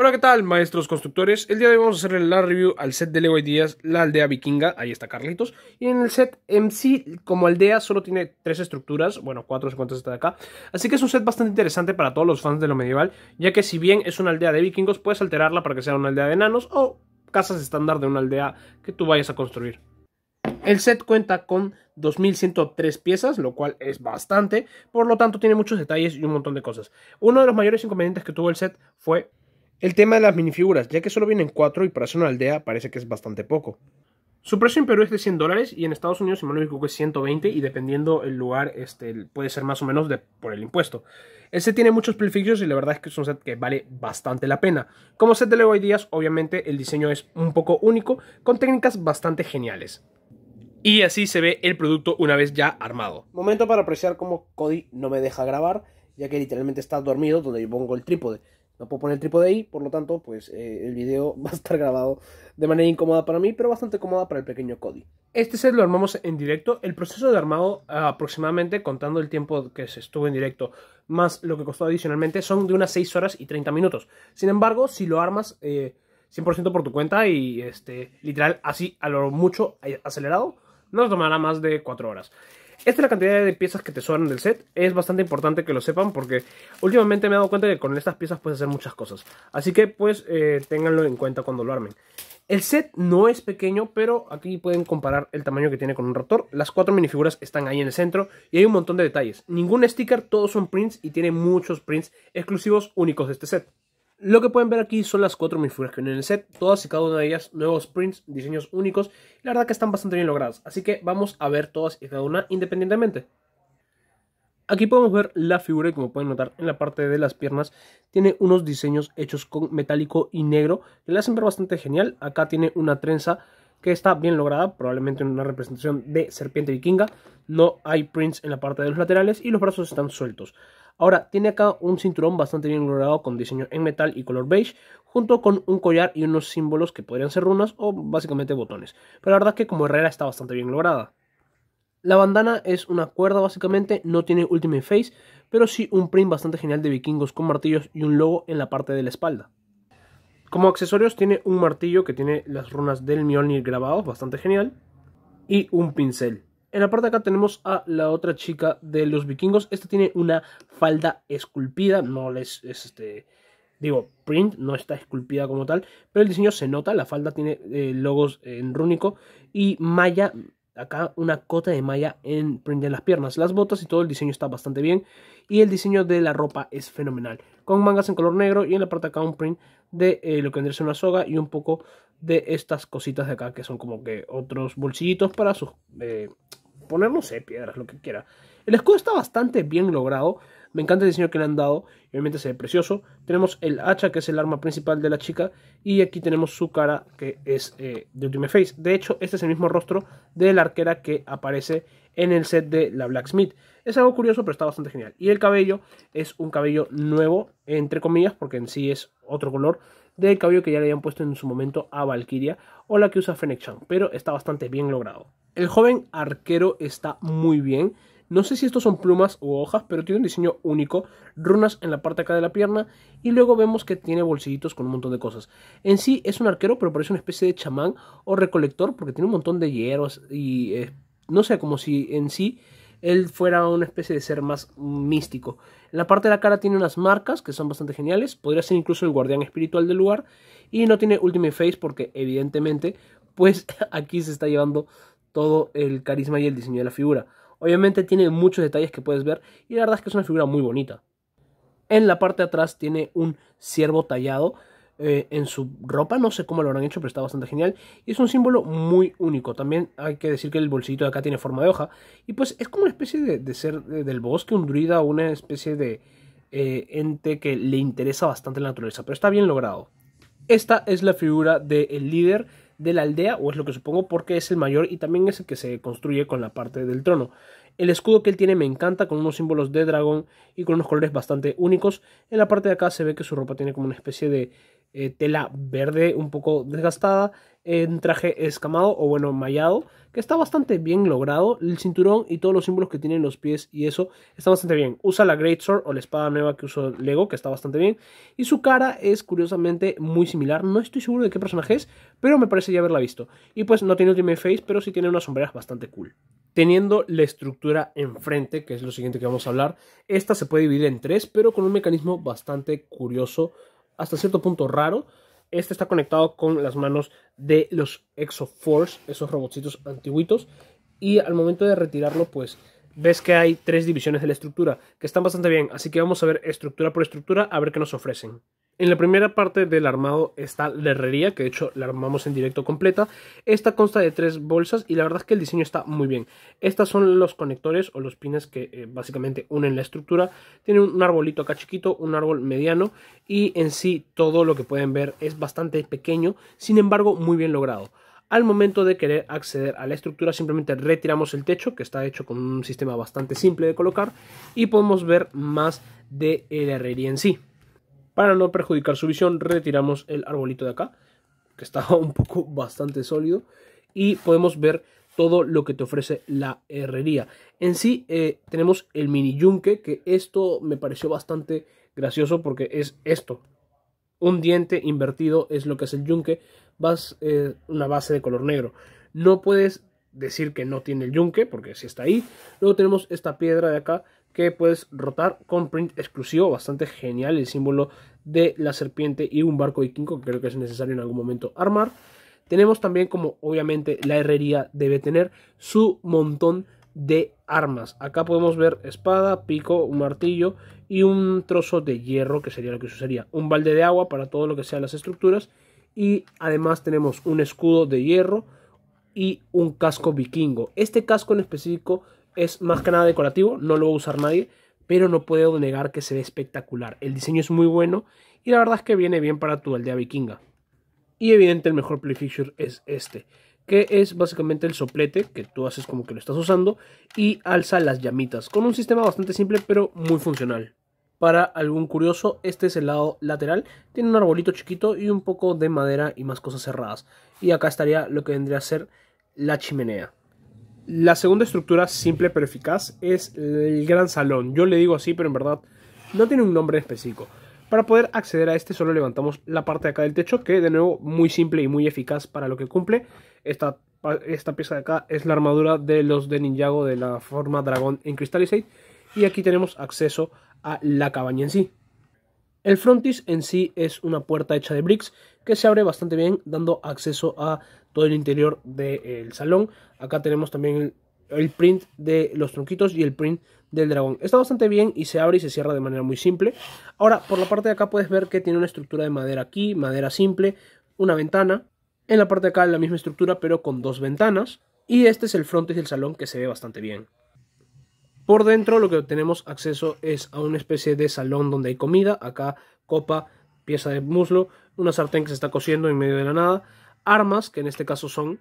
Hola, ¿qué tal, maestros constructores? El día de hoy vamos a hacerle la review al set de Lego Ideas, la aldea vikinga, ahí está Carlitos. Y en el set en sí, como aldea, solo tiene tres estructuras, bueno, cuatro si cuentas esta de acá. Así que es un set bastante interesante para todos los fans de lo medieval, ya que si bien es una aldea de vikingos, puedes alterarla para que sea una aldea de enanos o casas estándar de una aldea que tú vayas a construir. El set cuenta con 2.103 piezas, lo cual es bastante, por lo tanto tiene muchos detalles y un montón de cosas. Uno de los mayores inconvenientes que tuvo el set fue el tema de las minifiguras, ya que solo vienen 4 y para hacer una aldea parece que es bastante poco. Su precio en Perú es de 100 dólares y en Estados Unidos, si me equivoco, es 120 y dependiendo el lugar este, puede ser más o menos de, por el impuesto. Este tiene muchos prefixos y la verdad es que es un set que vale bastante la pena. Como set de Lego Ideas, obviamente el diseño es un poco único, con técnicas bastante geniales. Y así se ve el producto una vez ya armado. Momento para apreciar cómo Cody no me deja grabar, ya que literalmente está dormido donde yo pongo el trípode. No puedo poner el trípode ahí, por lo tanto, pues eh, el video va a estar grabado de manera incómoda para mí, pero bastante cómoda para el pequeño Cody. Este set lo armamos en directo. El proceso de armado, aproximadamente, contando el tiempo que se estuvo en directo, más lo que costó adicionalmente, son de unas 6 horas y 30 minutos. Sin embargo, si lo armas 100% eh, por tu cuenta y este, literal así a lo mucho eh, acelerado, nos tomará más de 4 horas. Esta es la cantidad de piezas que te suenan del set. Es bastante importante que lo sepan porque últimamente me he dado cuenta que con estas piezas puedes hacer muchas cosas. Así que pues eh, ténganlo en cuenta cuando lo armen. El set no es pequeño, pero aquí pueden comparar el tamaño que tiene con un Raptor. Las cuatro minifiguras están ahí en el centro y hay un montón de detalles. Ningún sticker, todos son prints y tiene muchos prints exclusivos únicos de este set. Lo que pueden ver aquí son las cuatro minifiguras que vienen en el set, todas y cada una de ellas nuevos prints, diseños únicos y la verdad que están bastante bien logradas, así que vamos a ver todas y cada una independientemente. Aquí podemos ver la figura y como pueden notar en la parte de las piernas tiene unos diseños hechos con metálico y negro que le hacen ver bastante genial. Acá tiene una trenza que está bien lograda, probablemente una representación de serpiente vikinga. No hay prints en la parte de los laterales y los brazos están sueltos. Ahora, tiene acá un cinturón bastante bien logrado con diseño en metal y color beige, junto con un collar y unos símbolos que podrían ser runas o básicamente botones. Pero la verdad que como herrera está bastante bien lograda. La bandana es una cuerda básicamente, no tiene Ultimate Face, pero sí un print bastante genial de vikingos con martillos y un logo en la parte de la espalda. Como accesorios tiene un martillo que tiene las runas del Mjolnir grabados, bastante genial, y un pincel. En la parte de acá tenemos a la otra chica de los vikingos. Esta tiene una falda esculpida. No les es este. Digo, print, no está esculpida como tal. Pero el diseño se nota. La falda tiene eh, logos en rúnico. Y malla. Acá una cota de malla en print en las piernas. Las botas y todo el diseño está bastante bien. Y el diseño de la ropa es fenomenal. Con mangas en color negro. Y en la parte de acá un print de eh, lo que vendría a ser una soga. Y un poco de estas cositas de acá. Que son como que otros bolsillitos para sus. Eh, poner, no sé, piedras, lo que quiera. El escudo está bastante bien logrado. Me encanta el diseño que le han dado. Obviamente se ve precioso. Tenemos el hacha, que es el arma principal de la chica. Y aquí tenemos su cara, que es eh, de Ultimate Face. De hecho, este es el mismo rostro de la arquera que aparece en el set de la Blacksmith. Es algo curioso, pero está bastante genial. Y el cabello es un cabello nuevo, entre comillas, porque en sí es otro color del cabello que ya le habían puesto en su momento a Valkyria o la que usa Fennec pero está bastante bien logrado. El joven arquero está muy bien. No sé si estos son plumas o hojas, pero tiene un diseño único, runas en la parte acá de la pierna y luego vemos que tiene bolsillitos con un montón de cosas. En sí es un arquero, pero parece una especie de chamán o recolector porque tiene un montón de hieros. y no sé, como si en sí él fuera una especie de ser más místico. En la parte de la cara tiene unas marcas que son bastante geniales, podría ser incluso el guardián espiritual del lugar, y no tiene Ultimate Face porque evidentemente, pues aquí se está llevando todo el carisma y el diseño de la figura. Obviamente tiene muchos detalles que puedes ver y la verdad es que es una figura muy bonita. En la parte de atrás tiene un ciervo tallado eh, en su ropa. No sé cómo lo habrán hecho, pero está bastante genial. Y es un símbolo muy único. También hay que decir que el bolsillo de acá tiene forma de hoja. Y pues es como una especie de, ser del bosque, un druida, una especie de eh, ente que le interesa bastante la naturaleza. Pero está bien logrado. Esta es la figura del líder de la aldea, o es lo que supongo, porque es el mayor y también es el que se construye con la parte del trono. El escudo que él tiene me encanta, con unos símbolos de dragón y con unos colores bastante únicos. En la parte de acá se ve que su ropa tiene como una especie de eh, tela verde un poco desgastada, en traje escamado o bueno, mallado, que está bastante bien logrado, el cinturón y todos los símbolos que tienen los pies y eso está bastante bien. Usa la Great Sword o la espada nueva que usó Lego, que está bastante bien, y su cara es curiosamente muy similar, no estoy seguro de qué personaje es, pero me parece ya haberla visto. Y pues no tiene Ultimate Face, pero sí tiene unas sombreras bastante cool. Teniendo la estructura enfrente, que es lo siguiente que vamos a hablar, esta se puede dividir en tres, pero con un mecanismo bastante curioso hasta cierto punto raro. Este está conectado con las manos de los Exoforce, esos robotcitos antiguitos. Y al momento de retirarlo, pues ves que hay tres divisiones de la estructura, que están bastante bien. Así que vamos a ver estructura por estructura, a ver qué nos ofrecen. En la primera parte del armado está la herrería, que de hecho la armamos en directo completa. Esta consta de tres bolsas y la verdad es que el diseño está muy bien. Estas son los conectores o los pines que eh, básicamente unen la estructura. Tiene un arbolito acá chiquito, un árbol mediano y en sí todo lo que pueden ver es bastante pequeño, sin embargo muy bien logrado. Al momento de querer acceder a la estructura simplemente retiramos el techo que está hecho con un sistema bastante simple de colocar y podemos ver más de la herrería en sí. Para no perjudicar su visión, retiramos el arbolito de acá, que está un poco bastante sólido, y podemos ver todo lo que te ofrece la herrería. En sí, eh, tenemos el mini yunque, que esto me pareció bastante gracioso porque es esto. Un diente invertido es lo que es el yunque, vas, eh, una base de color negro. No puedes decir que no tiene el yunque, porque si sí está ahí. Luego tenemos esta piedra de acá, que puedes rotar con print exclusivo, bastante genial el símbolo de la serpiente y un barco vikingo que creo que es necesario en algún momento armar. Tenemos también como obviamente la herrería debe tener su montón de armas. Acá podemos ver espada, pico, un martillo y un trozo de hierro que sería lo que usaría. Un balde de agua para todo lo que sean las estructuras y además tenemos un escudo de hierro y un casco vikingo. Este casco en específico es más que nada decorativo, no lo va a usar nadie, pero no puedo negar que se ve espectacular. El diseño es muy bueno y la verdad es que viene bien para tu aldea vikinga. Y evidente el mejor play fixture es este, que es básicamente el soplete que tú haces como que lo estás usando y alza las llamitas, con un sistema bastante simple pero muy funcional. Para algún curioso, este es el lado lateral, tiene un arbolito chiquito y un poco de madera y más cosas cerradas. Y acá estaría lo que vendría a ser la chimenea. La segunda estructura simple pero eficaz es el gran salón. Yo le digo así, pero en verdad no tiene un nombre específico. Para poder acceder a este solo levantamos la parte de acá del techo, que de nuevo muy simple y muy eficaz para lo que cumple. Esta, esta pieza de acá es la armadura de los de Ninjago de la forma dragón en Crystallisate. Y aquí tenemos acceso a la cabaña en sí. El frontis en sí es una puerta hecha de bricks que se abre bastante bien dando acceso a todo el interior del salón. Acá tenemos también el, el, print de los tronquitos y el print del dragón. Está bastante bien y se abre y se cierra de manera muy simple. Ahora, por la parte de acá puedes ver que tiene una estructura de madera aquí, madera simple, una ventana. En la parte de acá la misma estructura pero con dos ventanas. Y este es el frontis del salón que se ve bastante bien. Por dentro lo que tenemos acceso es a una especie de salón donde hay comida, acá copa, pieza de muslo, una sartén que se está cociendo en medio de la nada, armas que en este caso son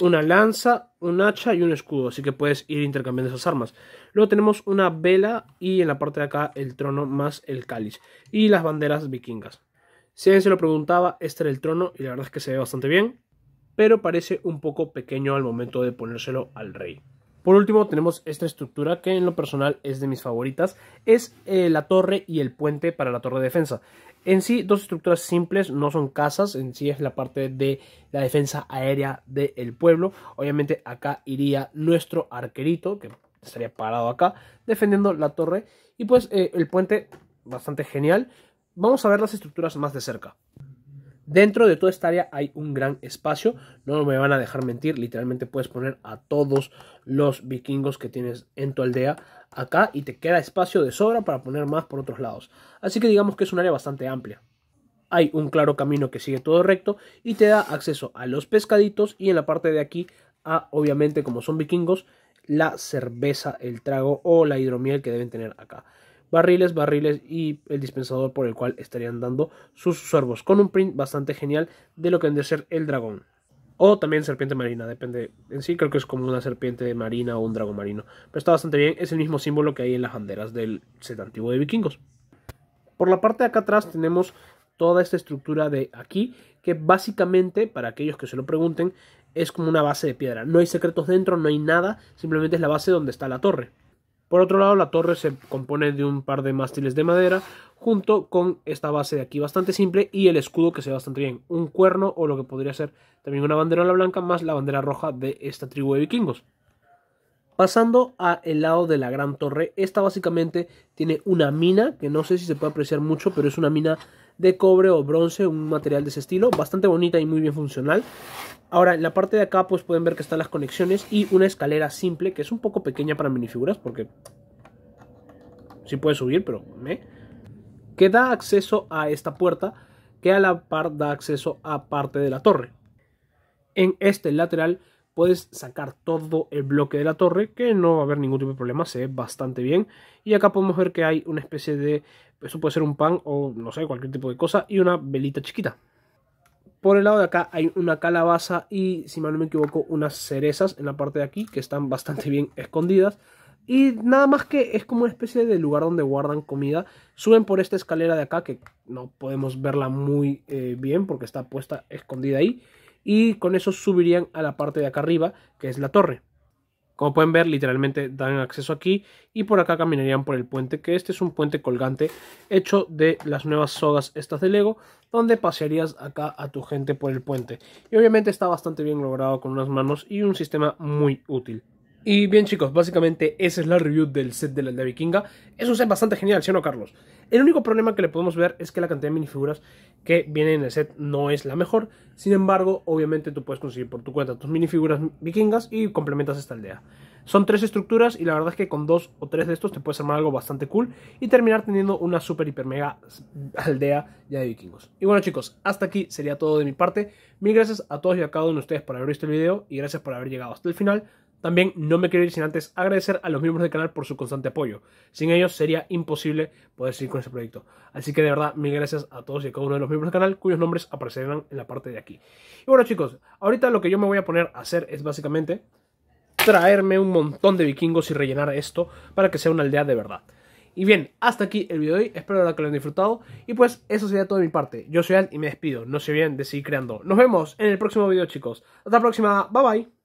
una lanza, un hacha y un escudo, así que puedes ir intercambiando esas armas. Luego tenemos una vela y en la parte de acá el trono más el cáliz y las banderas vikingas. Si alguien se lo preguntaba, este era el trono y la verdad es que se ve bastante bien, pero parece un poco pequeño al momento de ponérselo al rey. Por último tenemos esta estructura que en lo personal es de mis favoritas, es eh, la torre y el puente para la torre de defensa. En sí, dos estructuras simples, no son casas, en sí es la parte de la defensa aérea del pueblo. Obviamente acá iría nuestro arquerito, que estaría parado acá, defendiendo la torre. Y pues eh, el puente, bastante genial. Vamos a ver las estructuras más de cerca. Dentro de toda esta área hay un gran espacio, no me van a dejar mentir, literalmente puedes poner a todos los vikingos que tienes en tu aldea acá y te queda espacio de sobra para poner más por otros lados. Así que digamos que es un área bastante amplia. Hay un claro camino que sigue todo recto y te da acceso a los pescaditos y en la parte de aquí a, obviamente como son vikingos, la cerveza, el trago o la hidromiel que deben tener acá barriles, barriles y el dispensador por el cual estarían dando sus sorbos, con un print bastante genial de lo que vendría a ser el dragón. O también serpiente marina, depende. En sí creo que es como una serpiente marina o un dragón marino. Pero está bastante bien, es el mismo símbolo que hay en las banderas del set antiguo de vikingos. Por la parte de acá atrás tenemos toda esta estructura de aquí, que básicamente, para aquellos que se lo pregunten, es como una base de piedra. No hay secretos dentro, no hay nada, simplemente es la base donde está la torre. Por otro lado, la torre se compone de un par de mástiles de madera junto con esta base de aquí bastante simple y el escudo que se ve bastante bien, un cuerno o lo que podría ser también una bandera la blanca más la bandera roja de esta tribu de vikingos. Pasando al lado de la gran torre, esta básicamente tiene una mina, que no sé si se puede apreciar mucho, pero es una mina de cobre o bronce, un material de ese estilo, bastante bonita y muy bien funcional. Ahora, en la parte de acá pues pueden ver que están las conexiones y una escalera simple, que es un poco pequeña para minifiguras, porque Si puede subir, pero... me Que da acceso a esta puerta, que a la par da acceso a parte de la torre. En este lateral puedes sacar todo el bloque de la torre, que no va a haber ningún tipo de problema, se ve bastante bien. Y acá podemos ver que hay una especie de, eso puede ser un pan o no sé, cualquier tipo de cosa, y una velita chiquita. Por el lado de acá hay una calabaza y, si mal no me equivoco, unas cerezas en la parte de aquí, que están bastante bien escondidas. Y nada más que es como una especie de lugar donde guardan comida. Suben por esta escalera de acá, que no podemos verla muy eh, bien porque está puesta escondida ahí y con eso subirían a la parte de acá arriba, que es la torre. Como pueden ver, literalmente dan acceso aquí y por acá caminarían por el puente, que este es un puente colgante hecho de las nuevas sogas estas de Lego, donde pasearías acá a tu gente por el puente. Y obviamente está bastante bien logrado con unas manos y un sistema muy útil. Y bien chicos, básicamente esa es la review del set de la aldea vikinga. Es un set bastante genial, ¿sí o no, Carlos? El único problema que le podemos ver es que la cantidad de minifiguras que vienen en el set no es la mejor. Sin embargo, obviamente tú puedes conseguir por tu cuenta tus minifiguras vikingas y complementas esta aldea. Son tres estructuras y la verdad es que con dos o tres de estos te puedes armar algo bastante cool y terminar teniendo una super hiper mega aldea ya de vikingos. Y bueno chicos, hasta aquí sería todo de mi parte. Mil gracias a todos y a cada uno de ustedes por haber visto el video y gracias por haber llegado hasta el final. También no me quiero ir sin antes agradecer a los miembros del canal por su constante apoyo. Sin ellos sería imposible poder seguir con este proyecto. Así que de verdad, mil gracias a todos y a cada uno de los miembros del canal cuyos nombres aparecerán en la parte de aquí. Y bueno chicos, ahorita lo que yo me voy a poner a hacer es básicamente traerme un montón de vikingos y rellenar esto para que sea una aldea de verdad. Y bien, hasta aquí el video de hoy, espero que lo hayan disfrutado y pues eso sería todo de mi parte. Yo soy Al y me despido, no se olviden de seguir creando. Nos vemos en el próximo video chicos. Hasta la próxima, bye bye.